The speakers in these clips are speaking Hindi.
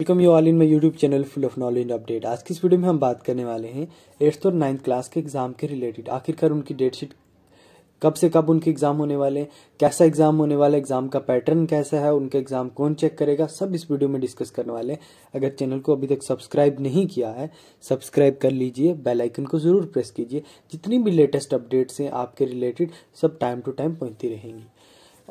welcome you all in my YouTube channel full of knowledge update आज की इस वीडियो में हम बात करने वाले हैं एट्थ और नाइन्थ क्लास के एग्जाम के रिलेटेड आखिरकार उनकी डेटशीट कब से कब उनके एग्जाम होने वाले हैं कैसा एग्जाम होने वाला एग्जाम का पैटर्न कैसा है उनका एग्जाम कौन चेक करेगा सब इस वीडियो में डिस्कस करने वाले हैं अगर चैनल को अभी तक सब्सक्राइब नहीं किया है सब्सक्राइब कर लीजिए बेल आइकन को जरूर प्रेस कीजिए जितनी भी लेटेस्ट अपडेट्स हैं आपके रिलेटेड सब टाइम टू टाइम पहुंचती रहेंगी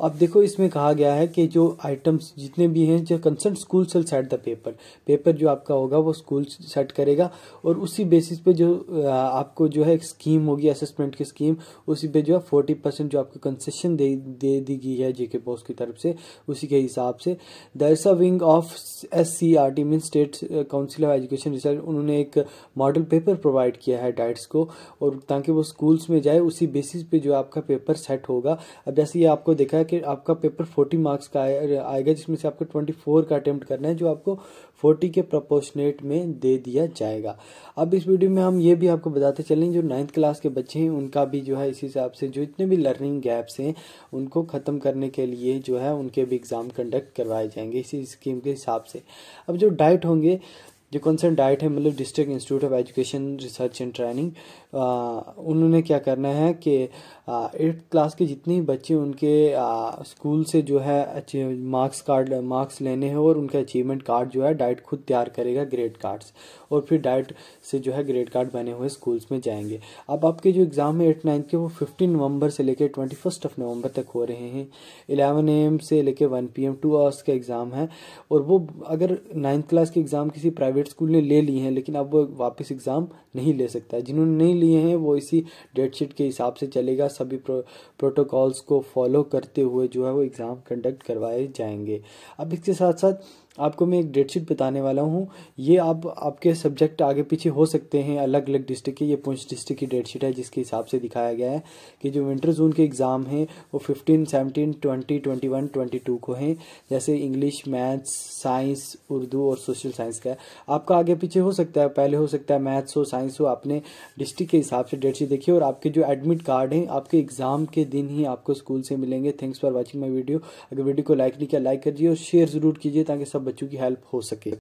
अब देखो इसमें कहा गया है कि जो आइटम्स जितने भी हैं जो concern school sell set the paper paper जो आपका होगा वो स्कूल सेट करेगा और उसी बेसिस पे जो आपको जो है एक स्कीम होगी असेसमेंट की स्कीम उसी पे जो है फोर्टी परसेंट जो आपको कंसेशन दे दे दी गई है जेके बोस की तरफ से उसी के हिसाब से दरसा wing of S C R T mean state council of education research उन्होंने एक मॉडल पेपर प्रोवाइड किया है डाइट्स e को और ताकि वो स्कूल्स में जाए उसी बेसिस पे जो आपका पेपर सेट होगा अब जैसे ये आपको देखा है कि आपका पेपर फोर्टी मार्क्स का आएगा जिसमें से आपको ट्वेंटी फोर का अटेम्प्ट करना है जो आपको फोर्टी के प्रपोर्शनेट में दे दिया जाएगा अब इस वीडियो में हम ये भी आपको बताते चलें जो नाइन्थ क्लास के बच्चे हैं उनका भी जो है इस हिसाब से जो जितने भी लर्निंग गैप्स हैं उनको ख़त्म करने के लिए जो है उनके भी एग्ज़ाम कंडक्ट करवाए जाएंगे इसी स्कीम के हिसाब से अब जो डाइट होंगे जो कंसर्न डाइट है मतलब district institute of education research and training उन्होंने क्या करना है कि एट्थ क्लास के जितने बच्चे उनके आ, स्कूल से जो है मार्क्स कार्ड मार्क्स लेने हैं और उनके अचीवमेंट कार्ड जो है डाइट खुद तैयार करेगा ग्रेड कार्ड्स और फिर डाइट से जो है ग्रेड कार्ड बने हुए स्कूल्स में जाएंगे अब आपके जो एग्ज़ाम है एट नाइन्थ के वो फिफ्टीन नवंबर से लेकर ट्वेंटी फर्स्ट ऑफ नवंबर तक हो रहे हैं इलेवन ए एम से लेकर one P M two hours का एग्ज़ाम है और वो अगर नाइन्थ क्लास के एग्ज़ाम किसी प्राइवेट प्राइवेट स्कूल ने ले लिए हैं लेकिन अब वो वापस एग्ज़ाम नहीं ले सकता है जिन्होंने नहीं लिए हैं वो इसी डेट शीट के हिसाब से चलेगा सभी प्रो, प्रोटोकॉल्स को फॉलो करते हुए जो है वो एग्ज़ाम कंडक्ट करवाए जाएंगे अब इसके साथ साथ आपको मैं एक शीट बताने वाला हूँ ये आप आपके सब्जेक्ट आगे पीछे हो सकते हैं अलग अलग डिस्ट्रिक्ट के ये पुंछ डिस्ट्रिक्ट की डेटशीट है जिसके हिसाब से दिखाया गया है कि जो विंटर जोन के एग्ज़ाम हैं वो fifteen seventeen twenty twenty one twenty two को हैं जैसे इंग्लिश मैथ्स साइंस उर्दू और सोशल साइंस का है आपका आगे पीछे हो सकता है पहले हो सकता है मैथ्स हो साइंस हो आपने डिस्ट्रिक्ट के हिसाब से डेट शीट देखिए और आपके जो एडमिट कार्ड हैं आपके एग्जाम के दिन ही आपको स्कूल से मिलेंगे thanks for watching my video अगर वीडियो को लाइक नहीं किया लाइक दिए और शेयर जरूर कीजिए ताकि सब बच्चों की हेल्प हो सके